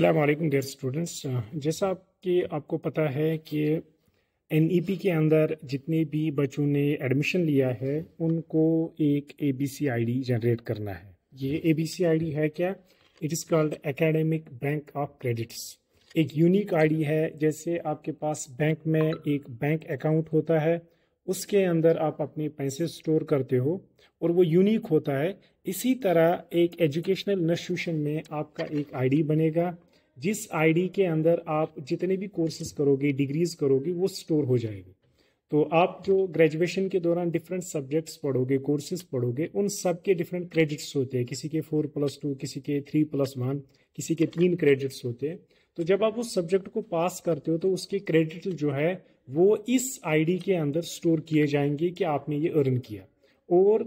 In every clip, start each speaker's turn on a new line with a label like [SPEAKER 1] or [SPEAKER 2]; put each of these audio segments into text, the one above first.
[SPEAKER 1] अल्लाम dear students जैसा कि आपको पता है कि एन ई पी के अंदर जितने भी बच्चों ने एडमिशन लिया है उनको एक A B C I D generate करना है ये ए बी सी आई डी है क्या it is called academic bank of credits एक यूनिक आई डी है जैसे आपके पास बैंक में एक बैंक अकाउंट होता है उसके अंदर आप अपने पैसे स्टोर करते हो और वो यूनिक होता है इसी तरह एक एजुकेशनल इंस्टीट्यूशन में आपका एक आईडी बनेगा जिस आईडी के अंदर आप जितने भी कोर्सेज करोगे डिग्रीज करोगे वो स्टोर हो जाएगी तो आप जो ग्रेजुएशन के दौरान डिफरेंट सब्जेक्ट्स पढ़ोगे कोर्सेज पढ़ोगे उन सब के डिफरेंट क्रेडिट्स होते हैं किसी के फोर प्लस टू किसी के थ्री प्लस वन किसी के तीन क्रेडिट्स होते हैं तो जब आप उस सब्जेक्ट को पास करते हो तो उसके क्रेडिट जो है वो इस आईडी के अंदर स्टोर किए जाएंगे कि आपने ये अर्न किया और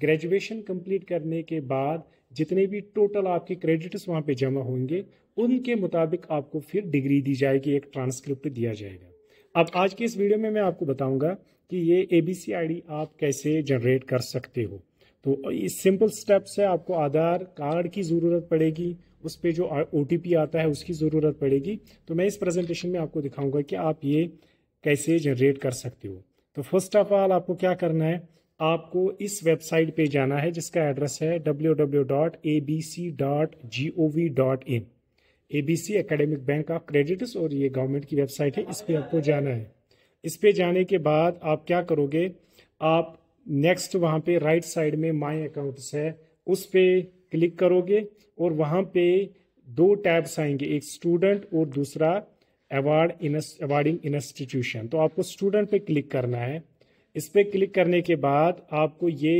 [SPEAKER 1] ग्रेजुएशन कंप्लीट करने के बाद जितने भी टोटल आपके क्रेडिट्स वहाँ पे जमा होंगे उनके मुताबिक आपको फिर डिग्री दी जाएगी एक ट्रांसक्रिप्ट दिया जाएगा अब आज के इस वीडियो में मैं आपको बताऊंगा कि ये ए बी सी आई आप कैसे जनरेट कर सकते हो तो इस सिंपल स्टेप से आपको आधार कार्ड की ज़रूरत पड़ेगी उस पर जो ओ आता है उसकी ज़रूरत पड़ेगी तो मैं इस प्रेजेंटेशन में आपको दिखाऊंगा कि आप ये कैसे जनरेट कर सकते हो तो फर्स्ट ऑफ ऑल आपको क्या करना है आपको इस वेबसाइट पे जाना है जिसका एड्रेस है www.abc.gov.in C academic bank of credits और ये गवर्नमेंट की वेबसाइट है इस पर आपको जाना है इस पर जाने के बाद आप क्या करोगे आप नेक्स्ट वहाँ पे राइट साइड में माई अकाउंट्स है उस पर क्लिक करोगे और वहाँ पे दो टैब्स आएंगे एक स्टूडेंट और दूसरा अवार्ड अवार्डिंग इंस्टीट्यूशन तो आपको स्टूडेंट पे क्लिक करना है इस पर क्लिक करने के बाद आपको ये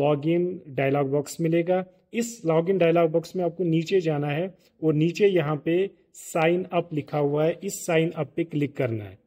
[SPEAKER 1] लॉगिन डायलॉग बॉक्स मिलेगा इस लॉगिन डायलॉग बॉक्स में आपको नीचे जाना है और नीचे यहाँ पे साइन अप लिखा हुआ है इस साइन अप पे क्लिक करना है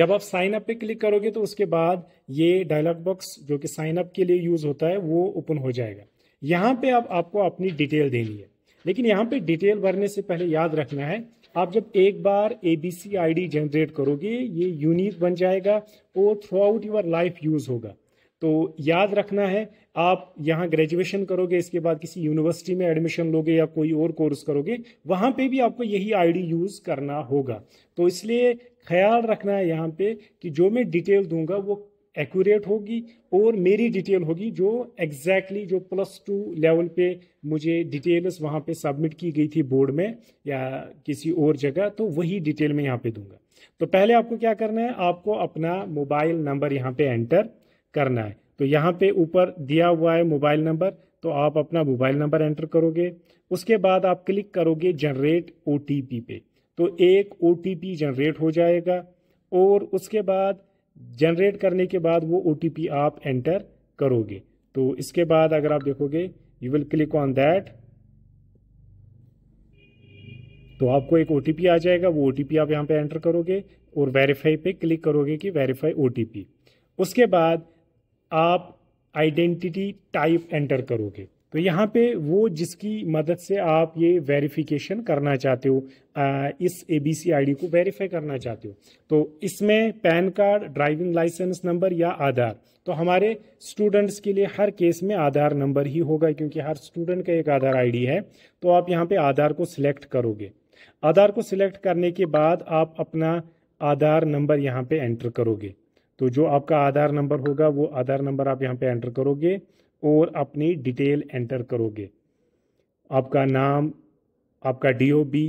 [SPEAKER 1] जब आप साइन अप पे क्लिक करोगे तो उसके बाद ये डायलॉग बॉक्स जो कि साइन अप के लिए यूज होता है वो ओपन हो जाएगा यहाँ पे अब आप, आपको अपनी डिटेल देनी है लेकिन यहाँ पे डिटेल भरने से पहले याद रखना है आप जब एक बार A B C I D generate करोगे ये यूनिक बन जाएगा और throughout your life use होगा तो याद रखना है आप यहाँ ग्रेजुएशन करोगे इसके बाद किसी यूनिवर्सिटी में एडमिशन लोगे या कोई और कोर्स करोगे वहाँ पे भी आपको यही आईडी यूज़ करना होगा तो इसलिए ख्याल रखना है यहाँ पे कि जो मैं डिटेल दूंगा वो एक्यूरेट होगी और मेरी डिटेल होगी जो एग्जैक्टली exactly जो प्लस टू लेवल पे मुझे डिटेल्स वहाँ पे सबमिट की गई थी बोर्ड में या किसी और जगह तो वही डिटेल मैं यहाँ पे दूंगा तो पहले आपको क्या करना है आपको अपना मोबाइल नंबर यहाँ पे एंटर करना है तो यहाँ पे ऊपर दिया हुआ है मोबाइल नंबर तो आप अपना मोबाइल नंबर एंटर करोगे उसके बाद आप क्लिक करोगे जनरेट ओ पे तो एक ओ जनरेट हो जाएगा और उसके बाद जनरेट करने के बाद वो ओ आप एंटर करोगे तो इसके बाद अगर आप देखोगे you will click on that तो आपको एक ओ आ जाएगा वो ओ आप यहाँ पे एंटर करोगे और वेरीफाई पे क्लिक करोगे कि वेरीफाई ओ उसके बाद आप आइडेंटिटी टाइप एंटर करोगे तो यहाँ पे वो जिसकी मदद से आप ये वेरिफिकेशन करना चाहते हो इस A B C I D को वेरीफाई करना चाहते हो तो इसमें pan card driving licence number या आधार तो हमारे स्टूडेंट्स के लिए हर केस में आधार नंबर ही होगा क्योंकि हर स्टूडेंट का एक आधार आईडी है तो आप यहाँ पे आधार को सिलेक्ट करोगे आधार को सिलेक्ट करने के बाद आप अपना आधार नंबर यहाँ पे एंटर करोगे तो जो आपका आधार नंबर होगा वो आधार नंबर आप यहाँ पे एंटर करोगे और अपनी डिटेल एंटर करोगे आपका नाम आपका डीओबी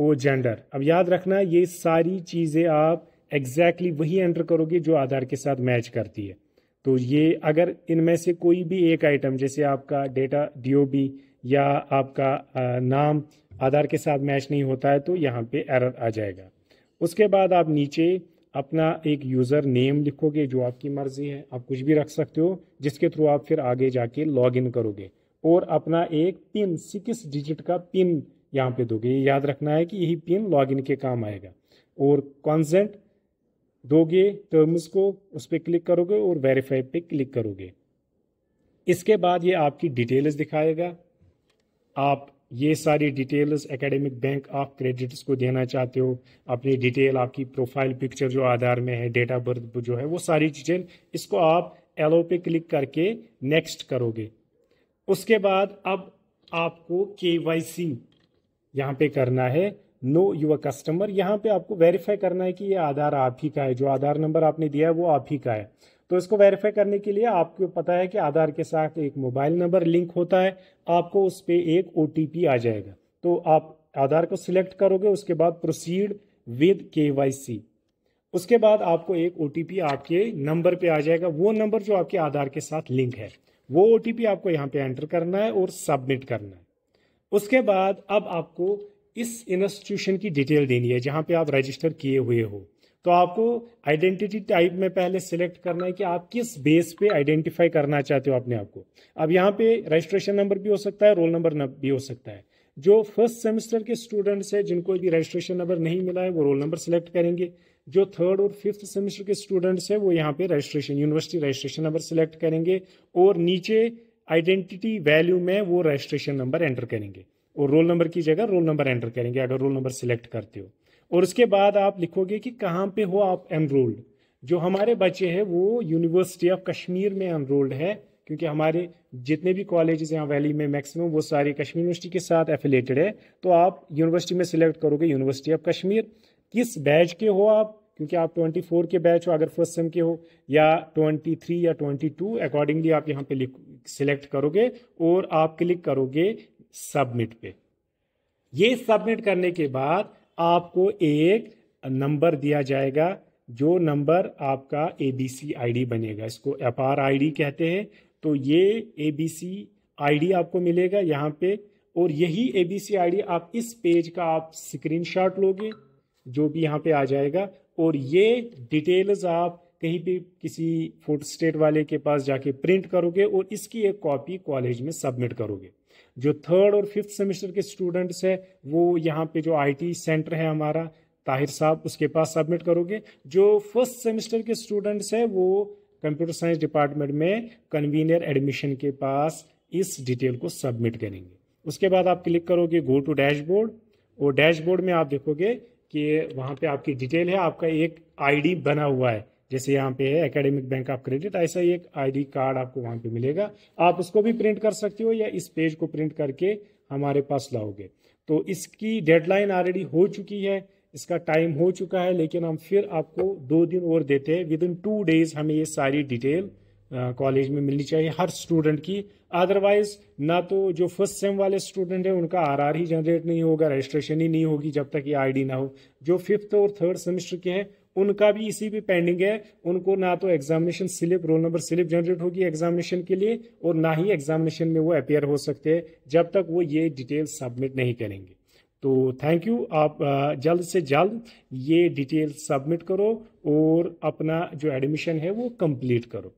[SPEAKER 1] और जेंडर अब याद रखना ये सारी चीज़ें आप एग्जैक्टली exactly वही एंटर करोगे जो आधार के साथ मैच करती है तो ये अगर इनमें से कोई भी एक आइटम जैसे आपका डेटा डीओबी या आपका नाम आधार के साथ मैच नहीं होता है तो यहाँ पे एरर आ जाएगा उसके बाद आप नीचे अपना एक यूज़र नेम लिखोगे जो आपकी मर्ज़ी है आप कुछ भी रख सकते हो जिसके थ्रू आप फिर आगे जाके लॉग इन करोगे और अपना एक पिन सिक्स डिजिट का पिन यहाँ पे दोगे ये याद रखना है कि यही पिन लॉगिन के काम आएगा और कॉन्सेंट दोगे टर्म्स को उस पर क्लिक करोगे और वेरीफाई पे क्लिक करोगे इसके बाद ये आपकी डिटेल्स दिखाएगा आप ये सारी details academic bank of credits को देना चाहते हो अपनी डिटेल आपकी प्रोफाइल पिक्चर जो आधार में है डेट ऑफ बर्थ जो है वो सारी डिटेल इसको आप एलो पे क्लिक करके नेक्स्ट करोगे उसके बाद अब आपको के वाई सी यहाँ पे करना है नो युवा कस्टमर यहाँ पे आपको वेरीफाई करना है कि ये आधार आप ही का है जो आधार नंबर आपने दिया है वो आप ही का है तो इसको वेरीफाई करने के लिए आपको पता है कि आधार के साथ एक मोबाइल नंबर लिंक होता है आपको उस पर एक ओ आ जाएगा तो आप आधार को सिलेक्ट करोगे उसके बाद प्रोसीड विद के उसके बाद आपको एक ओ आपके नंबर पे आ जाएगा वो नंबर जो आपके आधार के साथ लिंक है वो ओ आपको यहाँ पे एंटर करना है और सबमिट करना है उसके बाद अब आपको इस इंस्टीट्यूशन की डिटेल देनी है जहाँ पे आप रजिस्टर किए हुए हो तो आपको आइडेंटिटी टाइप में पहले सिलेक्ट करना है कि आप किस बेस पे आइडेंटिफाई करना चाहते हो अपने आप को अब यहाँ पे रजिस्ट्रेशन नंबर भी हो सकता है रोल नंबर भी हो सकता है जो फर्स्ट सेमेस्टर के स्टूडेंट्स हैं जिनको भी रजिस्ट्रेशन नंबर नहीं मिला है वो रोल नंबर सिलेक्ट करेंगे जो थर्ड और फिफ्थ सेमेस्टर के स्टूडेंट्स हैं वो यहाँ पे registration university registration number select करेंगे और नीचे आइडेंटिटी वैल्यू में वो रजिस्ट्रेशन नंबर एंटर करेंगे और रोल नंबर की जगह रोल नंबर एंटर करेंगे अगर रोल नंबर सिलेक्ट करते हो और उसके बाद आप लिखोगे कि कहाँ पे हो आप एनरोल्ड जो हमारे बच्चे हैं वो यूनिवर्सिटी ऑफ कश्मीर में एनरोल्ड है क्योंकि हमारे जितने भी कॉलेजेस यहाँ वैली में मैक्सिमम वो सारे कश्मीर यूनिवर्सिटी के साथ एफिलेटेड है तो आप यूनिवर्सिटी में सिलेक्ट करोगे यूनिवर्सिटी ऑफ कश्मीर किस बैच के हो आप क्योंकि आप 24 के बैच हो अगर फर्स्ट सेम के हो या 23 या 22 अकॉर्डिंगली आप यहाँ पे सिलेक्ट करोगे और आप क्लिक करोगे सबमिट पे ये सबमिट करने के बाद आपको एक नंबर दिया जाएगा जो नंबर आपका ए बी सी आई डी बनेगा इसको एफ आर आई डी कहते हैं तो ये ए बी सी आई डी आपको मिलेगा यहाँ पे और यही ए बी सी आई डी आप इस पेज का आप स्क्रीनशॉट लोगे जो भी यहाँ पे आ जाएगा और ये डिटेल्स आप कहीं पे किसी फूड स्टेट वाले के पास जाके प्रिंट करोगे और इसकी एक कॉपी कॉलेज में सबमिट करोगे जो थर्ड और फिफ्थ सेमेस्टर के स्टूडेंट्स है वो यहाँ पे जो आईटी सेंटर है हमारा ताहिर साहब उसके पास सबमिट करोगे जो फर्स्ट सेमेस्टर के स्टूडेंट्स है वो कंप्यूटर साइंस डिपार्टमेंट में कन्वीनियर एडमिशन के पास इस डिटेल को सबमिट करेंगे उसके बाद आप क्लिक करोगे गो टू डैशबोर्ड और डैशबोर्ड में आप देखोगे कि वहाँ पे आपकी डिटेल है आपका एक आईडी बना हुआ है जैसे यहाँ पे है एकेडमिक बैंक ऑफ क्रेडिट ऐसा ही एक आईडी कार्ड आपको वहाँ पे मिलेगा आप उसको भी प्रिंट कर सकते हो या इस पेज को प्रिंट करके हमारे पास लाओगे तो इसकी डेडलाइन ऑलरेडी हो चुकी है इसका टाइम हो चुका है लेकिन हम फिर आपको दो दिन और देते हैं विद इन टू डेज हमें ये सारी डिटेल कॉलेज में मिलनी चाहिए हर स्टूडेंट की अदरवाइज ना तो जो फर्स्ट सेम वाले स्टूडेंट हैं उनका आरआर ही जनरेट नहीं होगा रजिस्ट्रेशन ही नहीं होगी जब तक ये आईडी ना हो जो फिफ्थ और थर्ड सेमेस्टर के हैं उनका भी इसी भी पेंडिंग है उनको ना तो examination slip roll number slip generate होगी एग्जामिनेशन के लिए और ना ही एग्जामिनेशन में वो अपेयर हो सकते हैं जब तक वो ये डिटेल सबमिट नहीं करेंगे तो थैंक यू आप जल्द से जल्द ये डिटेल सबमिट करो और अपना जो एडमिशन है वो कंप्लीट करो